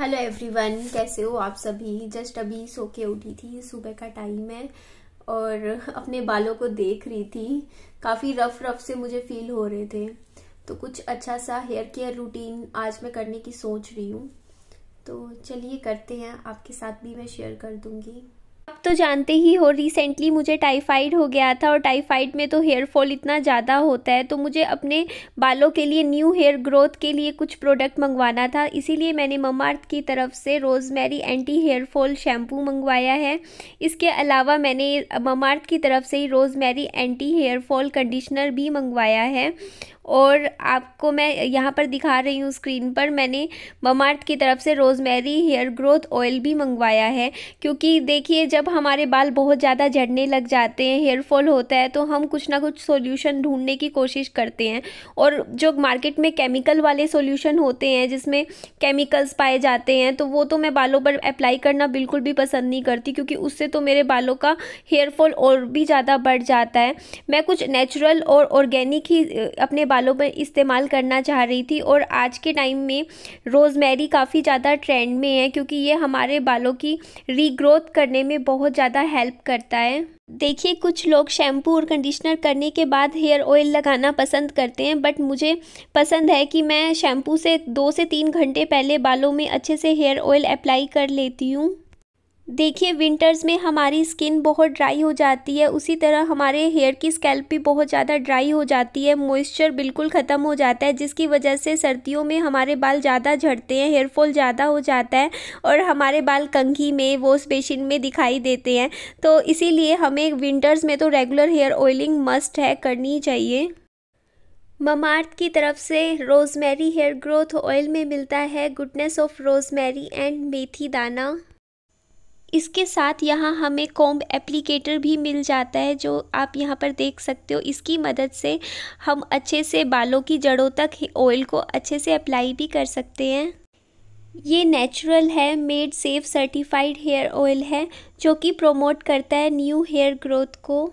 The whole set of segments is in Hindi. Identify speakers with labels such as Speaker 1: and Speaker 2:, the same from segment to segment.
Speaker 1: हेलो एवरीवन कैसे हो आप सभी जस्ट अभी सो के उठी थी सुबह का टाइम है और अपने बालों को देख रही थी काफ़ी रफ रफ से मुझे फील हो रहे थे तो कुछ अच्छा सा हेयर केयर रूटीन आज मैं करने की सोच रही हूँ तो चलिए करते हैं आपके साथ भी मैं शेयर कर दूँगी आप तो जानते ही हो रिसेंटली मुझे टाइफाइड हो गया था और टाइफाइड में तो हेयर फॉल इतना ज़्यादा होता है तो मुझे अपने बालों के लिए न्यू हेयर ग्रोथ के लिए कुछ प्रोडक्ट मंगवाना था इसीलिए मैंने ममार्थ की तरफ से rosemary anti hair fall shampoo मंगवाया है इसके अलावा मैंने ममार्थ की तरफ से ही rosemary anti hair fall conditioner भी मंगवाया है और आपको मैं यहाँ पर दिखा रही हूँ स्क्रीन पर मैंने ममार्थ की तरफ से रोज़मेरी हेयर ग्रोथ ऑयल भी मंगवाया है क्योंकि देखिए जब हमारे बाल बहुत ज़्यादा झड़ने लग जाते हैं हेयर फॉल होता है तो हम कुछ ना कुछ सोल्यूशन ढूंढने की कोशिश करते हैं और जो मार्केट में केमिकल वाले सोल्यूशन होते हैं जिसमें केमिकल्स पाए जाते हैं तो वो तो मैं बालों पर अप्लाई करना बिल्कुल भी पसंद नहीं करती क्योंकि उससे तो मेरे बालों का हेयर फॉल और भी ज़्यादा बढ़ जाता है मैं कुछ नेचुरल और ऑर्गेनिक ही अपने बाल बालों पर इस्तेमाल करना चाह रही थी और आज के टाइम में रोज़मेरी काफ़ी ज़्यादा ट्रेंड में है क्योंकि ये हमारे बालों की रीग्रोथ करने में बहुत ज़्यादा हेल्प करता है देखिए कुछ लोग शैम्पू और कंडीशनर करने के बाद हेयर ऑयल लगाना पसंद करते हैं बट मुझे पसंद है कि मैं शैम्पू से दो से तीन घंटे पहले बालों में अच्छे से हेयर ऑयल अप्लाई कर लेती हूँ देखिए विंटर्स में हमारी स्किन बहुत ड्राई हो जाती है उसी तरह हमारे हेयर की स्कैल्प भी बहुत ज़्यादा ड्राई हो जाती है मॉइस्चर बिल्कुल ख़त्म हो जाता है जिसकी वजह से सर्दियों में हमारे बाल ज़्यादा झड़ते हैं हेयर फॉल ज़्यादा हो जाता है और हमारे बाल कंघी में वॉश बेसिन में दिखाई देते हैं तो इसी हमें विंटर्स में तो रेगुलर हेयर ऑयलिंग मस्ट है करनी चाहिए ममार्थ की तरफ से रोज़मेरी हेयर ग्रोथ ऑयल में मिलता है goodness of rosemary and methi dana इसके साथ यहाँ हमें कॉम्ब एप्लीकेटर भी मिल जाता है जो आप यहाँ पर देख सकते हो इसकी मदद से हम अच्छे से बालों की जड़ों तक ऑयल को अच्छे से अप्लाई भी कर सकते हैं ये नेचुरल है made safe certified hair oil है जो कि प्रोमोट करता है न्यू हेयर ग्रोथ को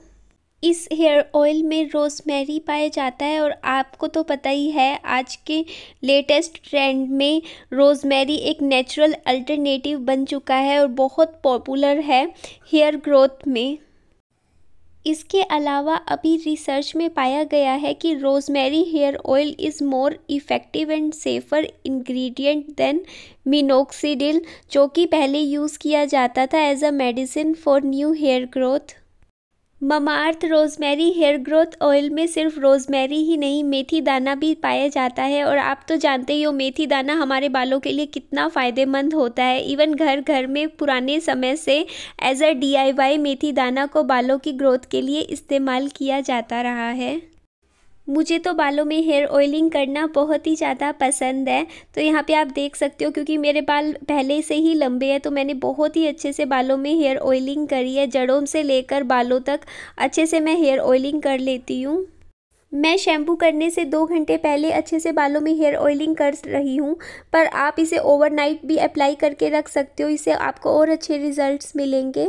Speaker 1: इस हेयर ऑयल में रोजमेरी पाया जाता है और आपको तो पता ही है आज के लेटेस्ट ट्रेंड में रोजमेरी एक नेचुरल अल्टरनेटिव बन चुका है और बहुत पॉपुलर है हेयर ग्रोथ में इसके अलावा अभी रिसर्च में पाया गया है कि rosemary hair oil is more effective and safer ingredient than minoxidil जो कि पहले यूज़ किया जाता था as a medicine for new hair growth Mamaearth rosemary hair growth oil में सिर्फ रोज़मेरी ही नहीं मेथी दाना भी पाया जाता है और आप तो जानते ही हो मेथी दाना हमारे बालों के लिए कितना फ़ायदेमंद होता है इवन घर घर में पुराने समय से एज अ डी मेथी दाना को बालों की ग्रोथ के लिए इस्तेमाल किया जाता रहा है मुझे तो बालों में हेयर ऑयलिंग करना बहुत ही ज़्यादा पसंद है तो यहाँ पे आप देख सकते हो क्योंकि मेरे बाल पहले से ही लंबे हैं तो मैंने बहुत ही अच्छे से बालों में हेयर ऑयलिंग करी है जड़ों से लेकर बालों तक अच्छे से मैं हेयर ऑयलिंग कर लेती हूँ मैं शैम्पू करने से दो घंटे पहले अच्छे से बालों में हेयर ऑयलिंग कर रही हूँ पर आप इसे ओवरनाइट भी अप्लाई करके रख सकते हो इससे आपको और अच्छे रिजल्ट्स मिलेंगे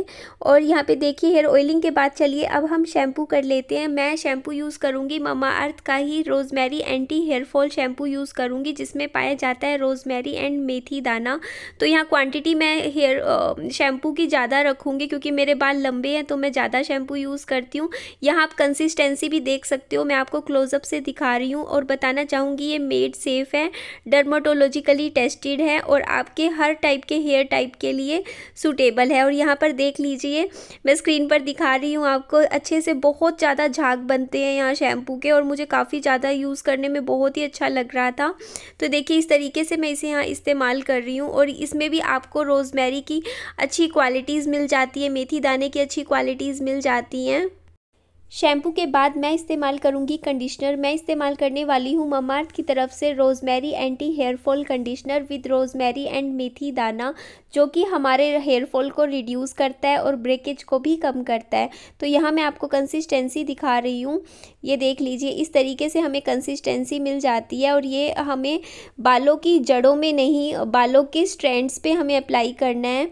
Speaker 1: और यहाँ पे देखिए हेयर ऑयलिंग के बाद चलिए अब हम शैम्पू कर लेते हैं मैं शैम्पू यूज़ करूँगी ममा अर्थ का ही rosemary anti hair fall shampoo use करूँगी जिसमें पाया जाता है रोज़मेरी एंड मेथी दाना तो यहाँ क्वान्टिटी मैं हेयर शैम्पू की ज़्यादा रखूँगी क्योंकि मेरे बाल लंबे हैं तो मैं ज़्यादा शैम्पू यूज़ करती हूँ यहाँ आप कंसिस्टेंसी भी देख सकते हो मैं आप आपको क्लोजअप से दिखा रही हूँ और बताना चाहूँगी ये मेड सेफ़ है डर्माटोलॉजिकली टेस्टेड है और आपके हर टाइप के हेयर टाइप के लिए सूटेबल है और यहाँ पर देख लीजिए मैं स्क्रीन पर दिखा रही हूँ आपको अच्छे से बहुत ज़्यादा झाग बनते हैं यहाँ शैम्पू के और मुझे काफ़ी ज़्यादा यूज़ करने में बहुत ही अच्छा लग रहा था तो देखिए इस तरीके से मैं इसे यहाँ इस्तेमाल कर रही हूँ और इसमें भी आपको रोज़मेरी की अच्छी क्वालिटीज़ मिल जाती है मेथी दाने की अच्छी क्वालिटीज़ मिल जाती हैं शैम्पू के बाद मैं इस्तेमाल करूंगी कंडीशनर मैं इस्तेमाल करने वाली हूँ ममार्थ की तरफ से rosemary anti hair fall conditioner with rosemary and methi dana जो कि हमारे हेयर फॉल को रिड्यूस करता है और ब्रेकेज को भी कम करता है तो यहाँ मैं आपको कंसिस्टेंसी दिखा रही हूँ ये देख लीजिए इस तरीके से हमें कंसिस्टेंसी मिल जाती है और ये हमें बालों की जड़ों में नहीं बालों के स्ट्रेंड्स पर हमें अप्लाई करना है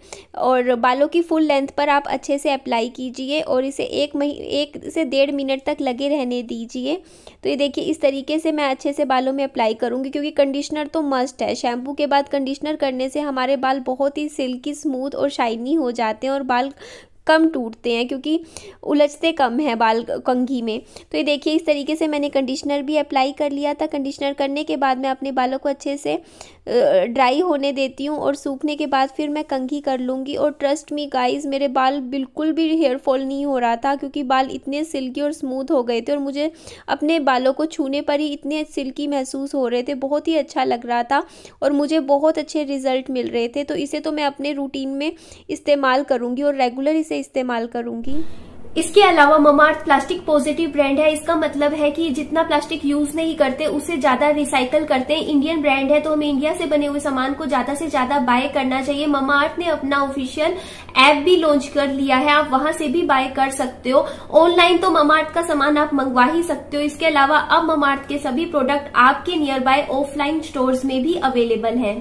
Speaker 1: और बालों की फुल लेंथ पर आप अच्छे से अप्लाई कीजिए और इसे एक मही एक से डेढ़ मिनट तक लगे रहने दीजिए तो ये देखिए इस तरीके से मैं अच्छे से बालों में अप्लाई करूँगी क्योंकि कंडीशनर तो मस्ट है शैम्पू के बाद कंडीशनर करने से हमारे बाल बहुत ही सिल्की स्मूथ और शाइनी हो जाते हैं और बाल कम टूटते हैं क्योंकि उलझते कम हैं बाल कंघी में तो ये देखिए इस तरीके से मैंने कंडीशनर भी अप्लाई कर लिया था कंडीशनर करने के बाद मैं अपने बालों को अच्छे से ड्राई होने देती हूँ और सूखने के बाद फिर मैं कंघी कर लूँगी और ट्रस्ट मी गाइस मेरे बाल बिल्कुल भी हेयर फॉल नहीं हो रहा था क्योंकि बाल इतने सिल्की और स्मूथ हो गए थे और मुझे अपने बालों को छूने पर ही इतने सिल्की महसूस हो रहे थे बहुत ही अच्छा लग रहा था और मुझे बहुत अच्छे रिज़ल्ट मिल रहे थे तो इसे तो मैं अपने रूटीन में इस्तेमाल करूँगी और रेगुलर इसे से इस्तेमाल करूंगी इसके अलावा ममार्थ प्लास्टिक पॉजिटिव ब्रांड है इसका मतलब है कि जितना प्लास्टिक यूज नहीं करते उसे ज्यादा रिसाइकल करते हैं इंडियन ब्रांड है तो हमें इंडिया से बने हुए सामान को ज्यादा से ज्यादा बाय करना चाहिए ममार्थ ने अपना ऑफिशियल ऐप भी लॉन्च कर लिया है आप वहां से भी बाय कर सकते हो ऑनलाइन तो ममार्थ का सामान आप मंगवा ही सकते हो इसके अलावा अब ममार्थ के सभी प्रोडक्ट आपके नियर बाय ऑफलाइन स्टोर में भी अवेलेबल है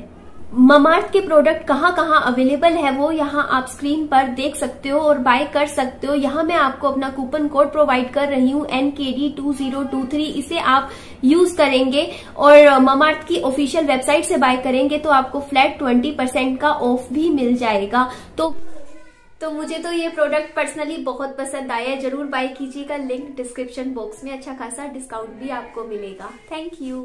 Speaker 1: ममार्थ के प्रोडक्ट कहाँ कहाँ अवेलेबल है वो यहाँ आप स्क्रीन पर देख सकते हो और बाय कर सकते हो यहाँ मैं आपको अपना कूपन कोड प्रोवाइड कर रही हूँ N K D two zero two three इसे आप यूज करेंगे और ममार्थ की ऑफिशियल वेबसाइट से बाय करेंगे तो आपको फ्लैट ट्वेंटी परसेंट का ऑफ भी मिल जाएगा तो तो मुझे तो ये प्रोडक्ट पर्सनली बहुत पसंद आया जरूर बाय कीजिएगा लिंक डिस्क्रिप्शन बॉक्स में अच्छा खासा डिस्काउंट भी आपको मिलेगा थैंक यू